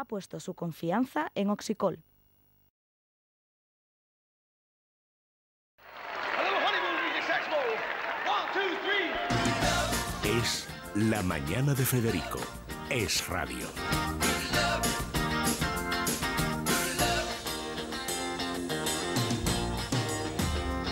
ha puesto su confianza en Oxicol. Es la mañana de Federico. Es radio.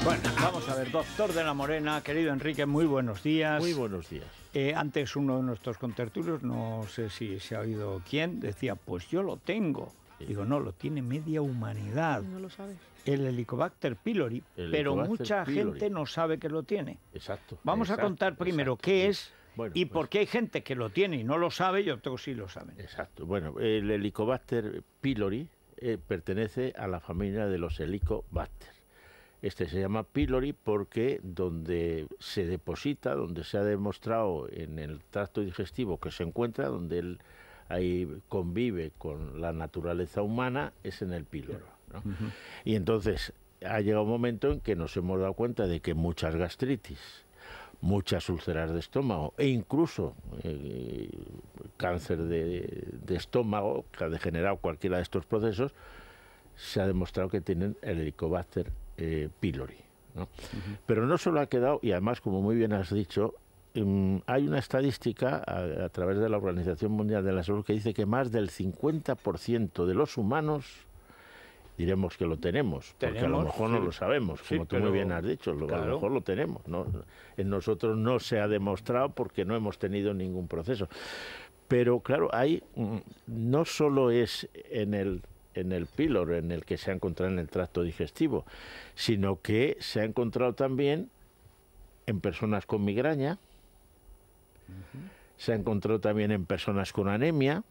Bueno, vamos a ver, doctor de la Morena, querido Enrique, muy buenos días. Muy buenos días. Eh, antes uno de nuestros contertulios, no sé si se ha oído quién, decía, pues yo lo tengo. Digo, no, lo tiene media humanidad. No lo sabe. El Helicobacter pylori, pero mucha gente no sabe que lo tiene. Exacto. Vamos a contar primero qué es y pues por qué hay gente que lo tiene y no lo sabe y otros sí lo saben. Exacto. Bueno, el Helicobacter pylori eh, pertenece a la familia de los Helicobacter. Este se llama pylori porque donde se deposita, donde se ha demostrado en el tracto digestivo que se encuentra, donde él ahí convive con la naturaleza humana, es en el píloro. Y entonces ha llegado un momento en que nos hemos dado cuenta de que muchas gastritis, muchas úlceras de estómago e incluso eh, cáncer de, de estómago que ha degenerado cualquiera de estos procesos, se ha demostrado que tienen el helicobacter eh, Pero no solo ha quedado, y además, como muy bien has dicho, em, hay una estadística a, través de la Organización Mundial de la Salud que dice que más del 50% de los humanos diremos que lo tenemos, porque a lo mejor no lo sabemos, como tú muy bien has dicho, a lo mejor lo tenemos. En nosotros no se ha demostrado porque no hemos tenido ningún proceso. Pero claro, hay, mm, no solo es en el en el píloro, en el que se ha encontrado en el tracto digestivo, sino que se ha encontrado también en personas con migraña, se ha encontrado también en personas con anemia,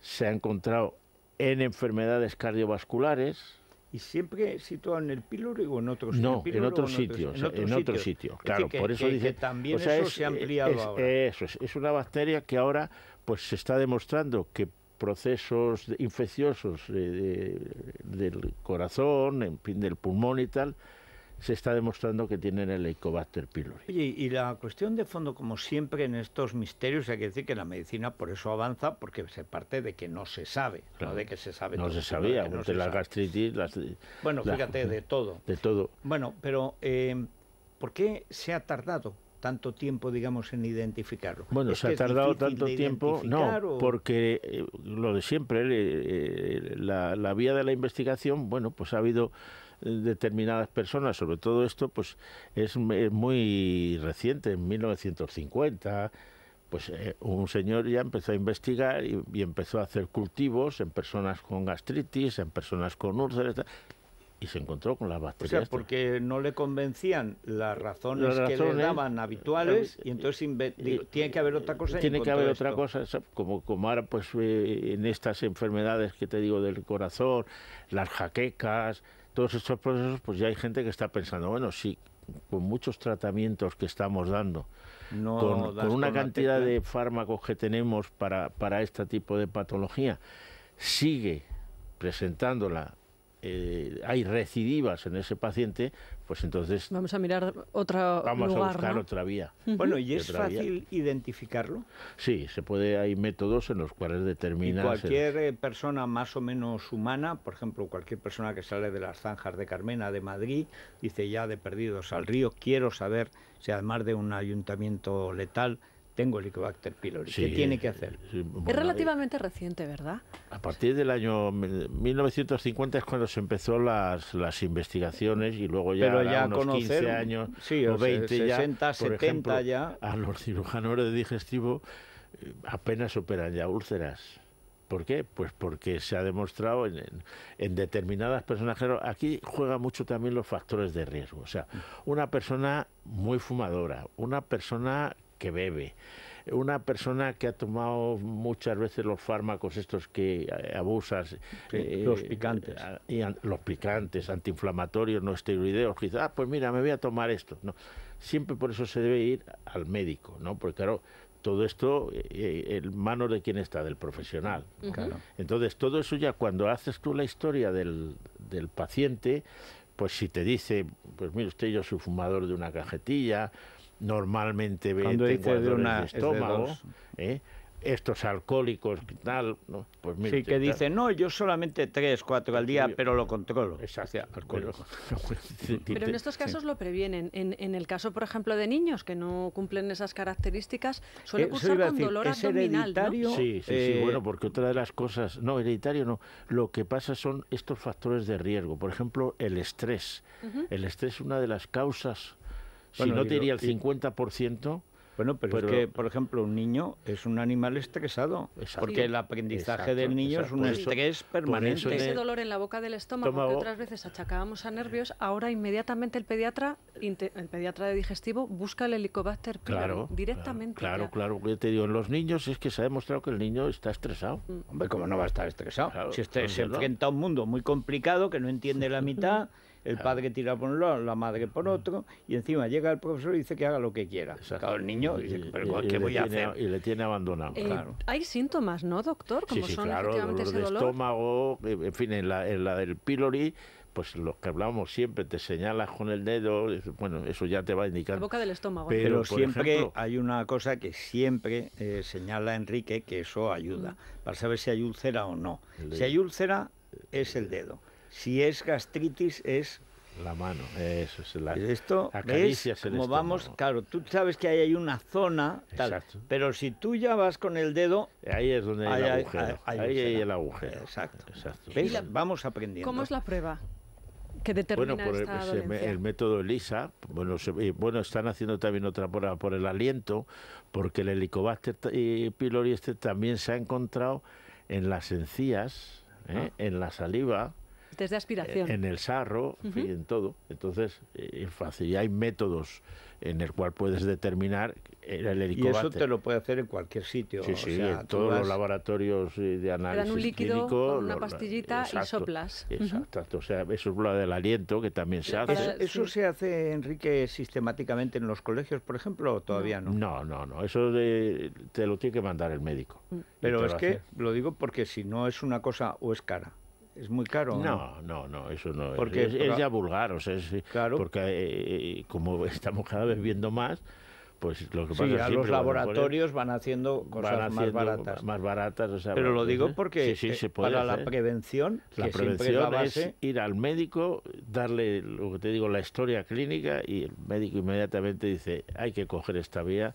se ha encontrado en enfermedades cardiovasculares. ¿Y siempre situado en el píloro o en otros No, en otros sitios. En otro, sitio, claro. por eso dice. también o sea, eso se ha eh, ampliado ahora. Es una bacteria que ahora pues se está demostrando que procesos infecciosos eh, del corazón, en fin, del pulmón y tal, se está demostrando que tienen el Helicobacter pylori. Oye, y la cuestión de fondo, como siempre en estos misterios, hay que decir que la medicina por eso avanza, porque se parte de que no se sabe, no de que se sabe. No se sabía, no la gastritis, las... Bueno, fíjate, de todo. De todo. Bueno, pero eh, ¿por qué se ha tardado tanto tiempo, digamos, en identificarlo. Bueno, se ha tardado tanto tiempo, no, porque eh, lo de siempre, eh, la, la vía de la investigación, bueno, pues ha habido eh, determinadas personas, sobre todo esto, pues es, muy reciente, en 1950, pues un señor ya empezó a investigar y, y, empezó a hacer cultivos en personas con gastritis, en personas con úlceras, y se encontró con las bacterias. O sea, porque no le convencían las razones, que le daban habituales eh, y entonces eh, eh, tiene que haber otra cosa. Tiene que haber otra cosa, como, como ahora pues en estas enfermedades que te digo del corazón, las jaquecas, todos estos procesos, pues ya hay gente que está pensando, bueno, sí, con muchos tratamientos que estamos dando, con, una cantidad de fármacos que tenemos para, para este tipo de patología, sigue presentándola eh, hay recidivas en ese paciente, pues entonces... Vamos a mirar otra Vamos a buscar otra vía. Bueno, ¿y es fácil identificarlo? Sí, se puede, hay métodos en los cuales determina cualquier eh, persona más o menos humana, por ejemplo, cualquier persona que sale de las zanjas de Carmena, de Madrid, dice ya de perdidos al río, quiero saber si además de un ayuntamiento letal tengo Helicobacter pylori. ¿Qué tiene que hacer? es relativamente reciente, ¿verdad? A partir del año 1950 es cuando se empezó las, las investigaciones y luego ya, ya a unos años o 20 60, ya, 70 ya. A los cirujanos de digestivo eh, apenas operan ya úlceras. ¿Por qué? Pues porque se ha demostrado en, en, determinadas personas. Aquí juega mucho también los factores de riesgo. O sea, una persona muy fumadora, una persona que bebe, una persona que ha tomado muchas veces los fármacos estos que eh, abusas, eh, los picantes, eh, y los picantes, antiinflamatorios, no esteroideos, dice, ah, pues mira, me voy a tomar esto. No, siempre por eso se debe ir al médico, ¿no? Porque claro, todo esto en de quién está, del profesional. Entonces, todo eso ya cuando haces tú la historia del, del paciente, pues si te dice, pues mire usted, yo soy fumador de una cajetilla, normalmente Cuando tengo de, estómago, ¿eh? estos alcohólicos, tal, pues que dice no, yo solamente tres, cuatro al día, pero lo controlo. Exacto. pero, en estos casos lo previenen. En, el caso, por ejemplo, de niños que no cumplen esas características, suele eh, cursar con dolor abdominal, Sí, sí, eh, bueno, porque otra de las cosas... No, hereditario no. Lo que pasa son estos factores de riesgo. Por ejemplo, el estrés. El estrés es una de las causas si no te diría el 50%. Bueno, pero, es que, por ejemplo, un niño es un animal estresado, porque el aprendizaje del niño es un estrés permanente. ese dolor en la boca del estómago que otras veces achacábamos a nervios, ahora inmediatamente el pediatra, el pediatra de digestivo, busca el helicobacter claro, directamente. Claro, claro, que te digo, en los niños es que se ha demostrado que el niño está estresado. Mm. Hombre, ¿cómo no va a estar estresado? si este se enfrenta a un mundo muy complicado que no entiende la mitad el padre tira por un lado, la madre por otro, y encima llega el profesor y dice que haga lo que quiera. Claro, el niño dice, y, voy a hacer? Y le tiene abandonado. Eh, hay síntomas, ¿no, doctor? sí, claro, dolor de estómago, eh, en fin, en la, del pylori, pues los que hablábamos siempre, te señalas con el dedo, bueno, eso ya te va indicando. La boca del estómago. Pero, siempre hay una cosa que siempre eh, señala Enrique, que eso ayuda, para saber si hay úlcera o no. Si hay úlcera, es el dedo. Si es gastritis, es la mano, eso es la. Esto es como vamos, claro, tú sabes que ahí hay una zona, pero si tú ya vas con el dedo. Ahí es donde hay, el agujero. ahí hay el agujero. Exacto. vamos aprendiendo. ¿Cómo es la prueba? que determina bueno, por el, método ELISA, bueno, bueno, están haciendo también otra prueba por el aliento, porque el helicobacter y pylori este también se ha encontrado en las encías, ¿eh? ah. en la saliva, aspiración. En el sarro, y en todo. Entonces, es eh, fácil. hay métodos en el cual puedes determinar el helicóptero Y eso te lo puede hacer en cualquier sitio. Sí, sí, en todos los laboratorios eh, de análisis un líquido clínico, con una pastillita y soplas. Exacto, o sea, eso es lo del aliento que también se hace. ¿Eso, se hace, Enrique, sistemáticamente en los colegios, por ejemplo, o todavía no? No, no, no, eso te lo tiene que mandar el médico. Pero es que lo digo porque si no es una cosa o es cara es muy caro. No, no, no, eso no es. Porque es ya vulgar, o sea, es, eh, claro. porque eh, eh, como estamos cada vez viendo más, pues lo que pasa sí, que. los laboratorios van haciendo cosas más baratas. Más baratas Pero lo pues, digo porque sí, se para la prevención, la prevención es, ir al médico, darle lo que te digo, la historia clínica y el médico inmediatamente dice, hay que coger esta vía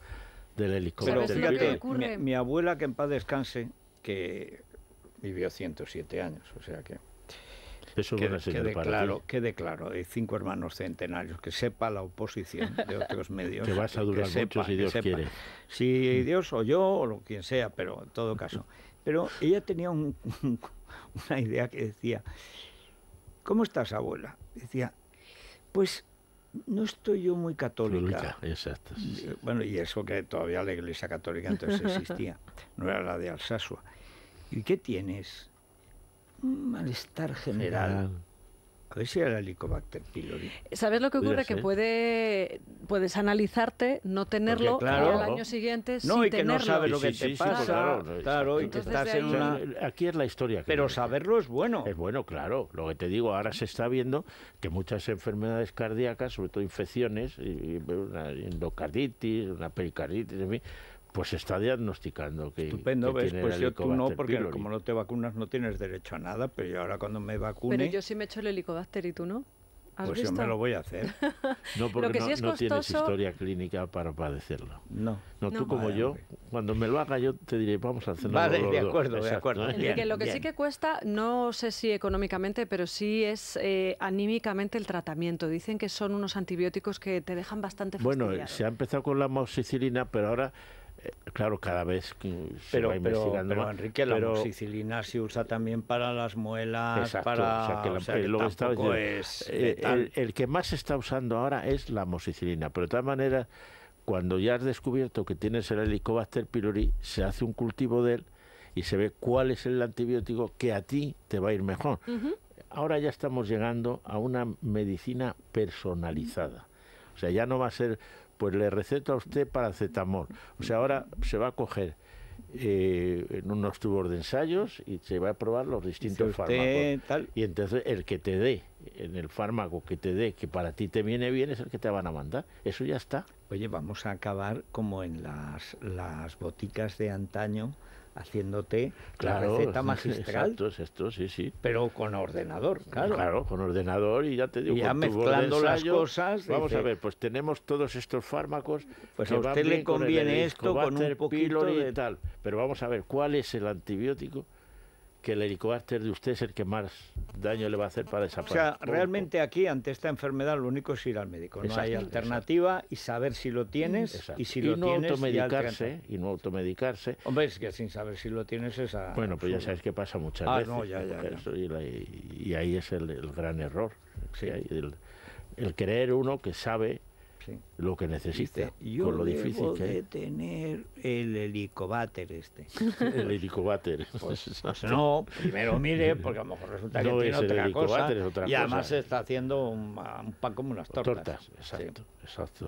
del helicóptero. Pero fíjate, mi abuela que en paz descanse, que vivió 107 años, o sea que... Eso quede, claro, quede claro, hay cinco hermanos centenarios, que sepa la oposición de otros medios. que vas a durar mucho si Dios quiere. Si mm. Dios o yo o quien sea, pero en todo caso. Pero ella tenía una idea que decía, ¿cómo estás abuela? Decía, pues no estoy yo muy católica. Exacto, Bueno, y eso que todavía la Iglesia Católica entonces existía, no era la de Alsasua. ¿Y qué tienes? Un malestar general. A ver si era el Helicobacter pylori. ¿Sabes lo que ocurre? Que puede, puedes analizarte, no tenerlo, y al año siguiente no, y que no sabes lo que te pasa. claro, y que estás en una... Aquí es la historia. Pero saberlo es bueno. Es bueno, claro. Lo que te digo, ahora se está viendo que muchas enfermedades cardíacas, sobre todo infecciones, una endocarditis, una pericarditis, en fin, pues está diagnosticando que. Estupendo, ves, pues yo tú no, porque como no te vacunas no tienes derecho a nada, pero yo ahora cuando me vacune. Pero yo sí me echo el helicobacter y tú no. Pues yo me lo voy a hacer. No, porque no, tienes historia clínica para padecerlo. No. No, tú como yo, cuando me lo haga yo te diré, vamos a hacerlo. Vale, de acuerdo, de acuerdo. ¿eh? lo que sí que cuesta, no sé si económicamente, pero sí es eh, anímicamente el tratamiento. Dicen que son unos antibióticos que te dejan bastante fastidiado. Bueno, se ha empezado con la amoxicilina, pero ahora eh, claro, cada vez se pero, va investigando pero, Enrique, la pero, se usa también para las muelas, para... el, que más se está usando ahora es la mosicilina. pero de todas maneras, cuando ya has descubierto que tienes el helicobacter pylori, se hace un cultivo de él y se ve cuál es el antibiótico que a ti te va a ir mejor. Ahora ya estamos llegando a una medicina personalizada. O sea, ya no va a ser pues le receta a usted para paracetamol. O sea, ahora se va a coger eh, en unos tubos de ensayos y se va a probar los distintos fármacos. Y entonces el que te dé, en el fármaco que te dé, que para ti te viene bien, es el que te van a mandar. Eso ya está oye, vamos a acabar como en las, boticas de antaño haciéndote la receta magistral. sí, sí. Pero con ordenador, claro. Claro, con ordenador y ya te digo. ya mezclando las cosas. Vamos a ver, pues tenemos todos estos fármacos. Pues a usted le conviene esto con un poquito y tal. Pero vamos a ver, ¿cuál es el antibiótico? que el helicóptero de usted es el que más daño le va a hacer para desaparecer. O sea, realmente aquí, ante esta enfermedad, lo único es ir al médico. No hay alternativa y saber si lo tienes y si lo no tienes... Automedicarse, y, no automedicarse. Hombre, es que sin saber si lo tienes es... Bueno, pues ya sabes que pasa muchas ah, No, ya, ya, Y, ahí es el, gran error. El, el creer uno que sabe lo que necesite yo con lo difícil que de tener el helicobáter este. el helicobáter. Pues, pues, no, primero mire, porque a lo mejor resulta que tiene otra cosa, y además se está haciendo un, pan como unas tortas. exacto, exacto.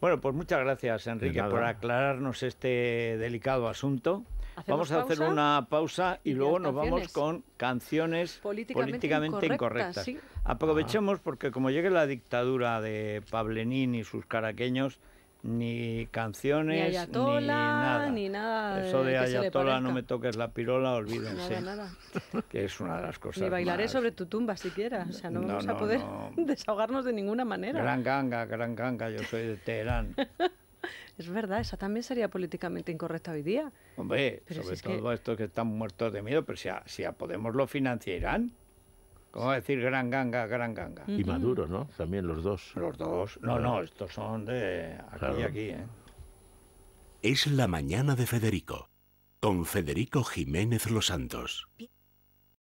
Bueno, pues muchas gracias, Enrique, por aclararnos este delicado asunto. Vamos a hacer una pausa y, luego nos vamos con canciones políticamente, incorrectas. Aprovechemos porque como llegue la dictadura de Pablenín y sus caraqueños, ni canciones, ni, nada. Eso de Ayatola, no me toques la pirola, olvídense. Nada, Que es una de las cosas. Ni bailaré sobre tu tumba siquiera. O sea, no, vamos a poder desahogarnos de ninguna manera. Gran ganga, gran ganga, yo soy de Teherán. Es verdad, esa también sería políticamente incorrecta hoy día. Hombre, sobre todo esto estos que están muertos de miedo, pero si si a Podemos lo financiarán. ¿Cómo decir gran ganga, gran ganga? Y Maduro, ¿no? También los dos. Los dos. No, no, estos son de aquí y aquí, ¿eh? Es la mañana de Federico, con Federico Jiménez Los Santos.